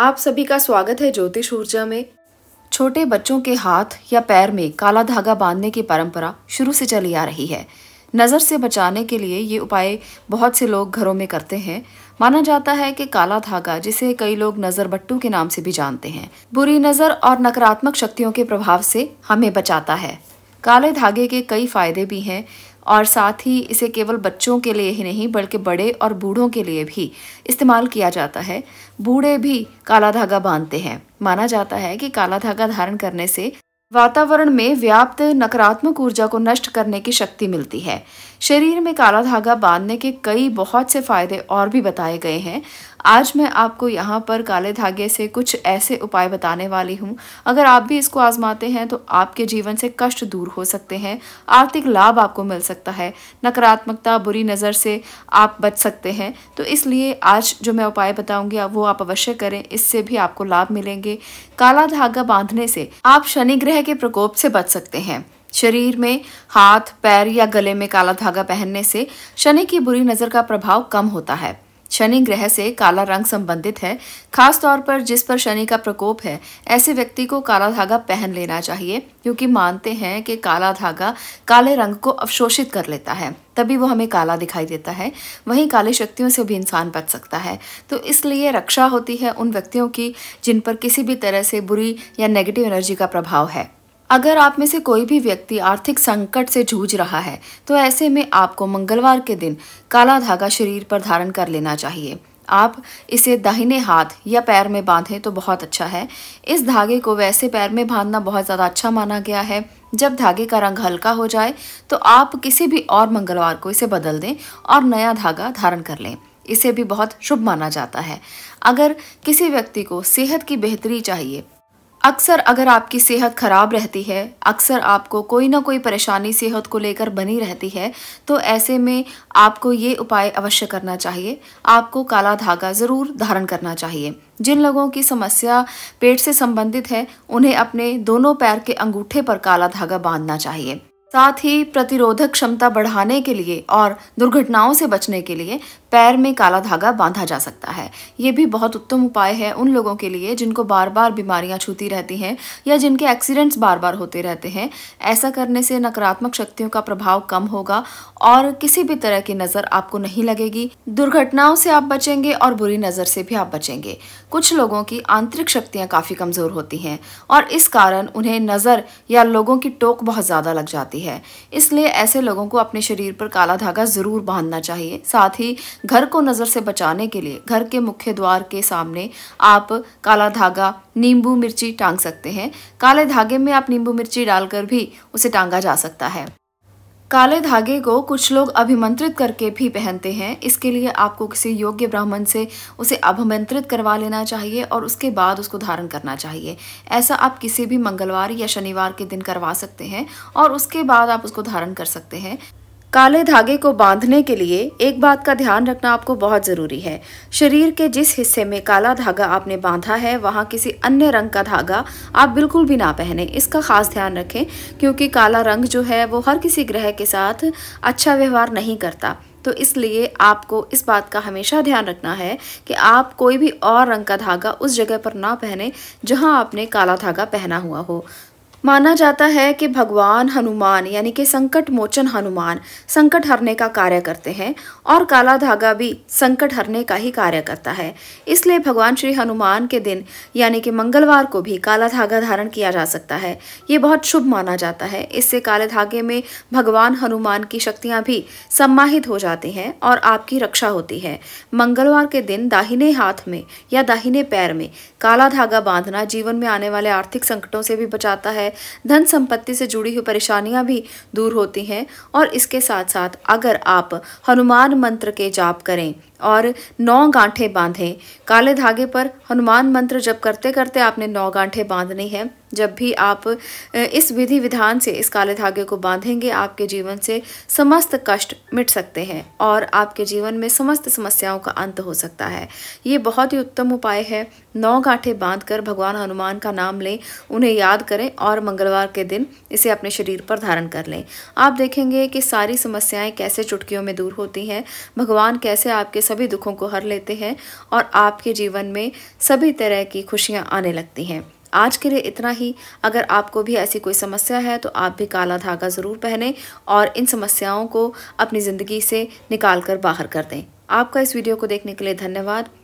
आप सभी का स्वागत है ज्योतिष ऊर्जा में छोटे बच्चों के हाथ या पैर में काला धागा बांधने की परंपरा शुरू से चली आ रही है नज़र से बचाने के लिए ये उपाय बहुत से लोग घरों में करते हैं माना जाता है कि काला धागा जिसे कई लोग नज़र बट्टू के नाम से भी जानते हैं बुरी नज़र और नकारात्मक शक्तियों के प्रभाव से हमें बचाता है काले धागे के कई फायदे भी हैं और साथ ही इसे केवल बच्चों के लिए ही नहीं बल्कि बड़े और बूढ़ों के लिए भी इस्तेमाल किया जाता है बूढ़े भी काला धागा बांधते हैं माना जाता है कि काला धागा धारण करने से वातावरण में व्याप्त नकारात्मक ऊर्जा को नष्ट करने की शक्ति मिलती है शरीर में काला धागा बांधने के कई बहुत से फायदे और भी बताए गए हैं आज मैं आपको यहाँ पर काले धागे से कुछ ऐसे उपाय बताने वाली हूँ अगर आप भी इसको आजमाते हैं तो आपके जीवन से कष्ट दूर हो सकते हैं आर्थिक लाभ आपको मिल सकता है नकारात्मकता बुरी नज़र से आप बच सकते हैं तो इसलिए आज जो मैं उपाय बताऊँगी वो आप अवश्य करें इससे भी आपको लाभ मिलेंगे काला धागा बांधने से आप शनि ग्रह के प्रकोप से बच सकते हैं शरीर में हाथ पैर या गले में काला धागा पहनने से शनि की बुरी नज़र का प्रभाव कम होता है शनि ग्रह से काला रंग संबंधित है खास तौर पर जिस पर शनि का प्रकोप है ऐसे व्यक्ति को काला धागा पहन लेना चाहिए क्योंकि मानते हैं कि काला धागा काले रंग को अवशोषित कर लेता है तभी वो हमें काला दिखाई देता है वहीं काली शक्तियों से भी इंसान बच सकता है तो इसलिए रक्षा होती है उन व्यक्तियों की जिन पर किसी भी तरह से बुरी या नेगेटिव एनर्जी का प्रभाव है अगर आप में से कोई भी व्यक्ति आर्थिक संकट से जूझ रहा है तो ऐसे में आपको मंगलवार के दिन काला धागा शरीर पर धारण कर लेना चाहिए आप इसे दाहिने हाथ या पैर में बांधें तो बहुत अच्छा है इस धागे को वैसे पैर में बांधना बहुत ज़्यादा अच्छा माना गया है जब धागे का रंग हल्का हो जाए तो आप किसी भी और मंगलवार को इसे बदल दें और नया धागा धारण कर लें इसे भी बहुत शुभ माना जाता है अगर किसी व्यक्ति को सेहत की बेहतरी चाहिए अक्सर अगर आपकी सेहत ख़राब रहती है अक्सर आपको कोई ना कोई परेशानी सेहत को लेकर बनी रहती है तो ऐसे में आपको ये उपाय अवश्य करना चाहिए आपको काला धागा ज़रूर धारण करना चाहिए जिन लोगों की समस्या पेट से संबंधित है उन्हें अपने दोनों पैर के अंगूठे पर काला धागा बांधना चाहिए साथ ही प्रतिरोधक क्षमता बढ़ाने के लिए और दुर्घटनाओं से बचने के लिए पैर में काला धागा बांधा जा सकता है ये भी बहुत उत्तम उपाय है उन लोगों के लिए जिनको बार बार बीमारियां छूती रहती हैं या जिनके एक्सीडेंट्स बार बार होते रहते हैं ऐसा करने से नकारात्मक शक्तियों का प्रभाव कम होगा और किसी भी तरह की नज़र आपको नहीं लगेगी दुर्घटनाओं से आप बचेंगे और बुरी नज़र से भी आप बचेंगे कुछ लोगों की आंतरिक शक्तियाँ काफ़ी कमज़ोर होती हैं और इस कारण उन्हें नज़र या लोगों की टोक बहुत ज़्यादा लग जाती जाती है इसलिए ऐसे लोगों को अपने शरीर पर काला धागा ज़रूर बांधना चाहिए साथ ही घर को नज़र से बचाने के लिए घर के मुख्य द्वार के सामने आप काला धागा नींबू मिर्ची टांग सकते हैं काले धागे में आप नींबू मिर्ची डालकर भी उसे टांगा जा सकता है काले धागे को कुछ लोग अभिमंत्रित करके भी पहनते हैं इसके लिए आपको किसी योग्य ब्राह्मण से उसे अभिमंत्रित करवा लेना चाहिए और उसके बाद उसको धारण करना चाहिए ऐसा आप किसी भी मंगलवार या शनिवार के दिन करवा सकते हैं और उसके बाद आप उसको धारण कर सकते हैं काले धागे को बांधने के लिए एक बात का ध्यान रखना आपको बहुत ज़रूरी है शरीर के जिस हिस्से में काला धागा आपने बांधा है वहाँ किसी अन्य रंग का धागा आप बिल्कुल भी ना पहने इसका खास ध्यान रखें क्योंकि काला रंग जो है वो हर किसी ग्रह के साथ अच्छा व्यवहार नहीं करता तो इसलिए आपको इस बात का हमेशा ध्यान रखना है कि आप कोई भी और रंग का धागा उस जगह पर ना पहने जहाँ आपने काला धागा पहना हुआ हो माना जाता है कि भगवान हनुमान यानी कि संकट मोचन हनुमान संकट हरने का कार्य करते हैं और काला धागा भी संकट हरने का ही कार्य करता है इसलिए भगवान श्री हनुमान के दिन यानी कि मंगलवार को भी काला धागा धारण किया जा सकता है ये बहुत शुभ माना जाता है इससे काले धागे में भगवान हनुमान की शक्तियाँ भी सम्माहित हो जाती हैं और आपकी रक्षा होती है मंगलवार के दिन दाहिने हाथ में या दाहिने पैर में काला धागा बांधना जीवन में आने वाले आर्थिक संकटों से भी बचाता है है धन संपत्ति से जुड़ी हुई परेशानियां भी दूर होती हैं और इसके साथ साथ अगर आप हनुमान मंत्र के जाप करें और नौ गांठे बांधें काले धागे पर हनुमान मंत्र जब करते करते आपने नौ गांठे बांधनी है जब भी आप इस विधि विधान से इस काले धागे को बांधेंगे आपके जीवन से समस्त कष्ट मिट सकते हैं और आपके जीवन में समस्त समस्याओं का अंत हो सकता है ये बहुत ही उत्तम उपाय है नौ गांठे बांधकर भगवान हनुमान का नाम लें उन्हें याद करें और मंगलवार के दिन इसे अपने शरीर पर धारण कर लें आप देखेंगे कि सारी समस्याएं कैसे चुटकियों में दूर होती हैं भगवान कैसे आपके सभी दुखों को हर लेते हैं और आपके जीवन में सभी तरह की खुशियाँ आने लगती हैं आज के लिए इतना ही अगर आपको भी ऐसी कोई समस्या है तो आप भी काला धागा ज़रूर पहनें और इन समस्याओं को अपनी ज़िंदगी से निकाल कर बाहर कर दें आपका इस वीडियो को देखने के लिए धन्यवाद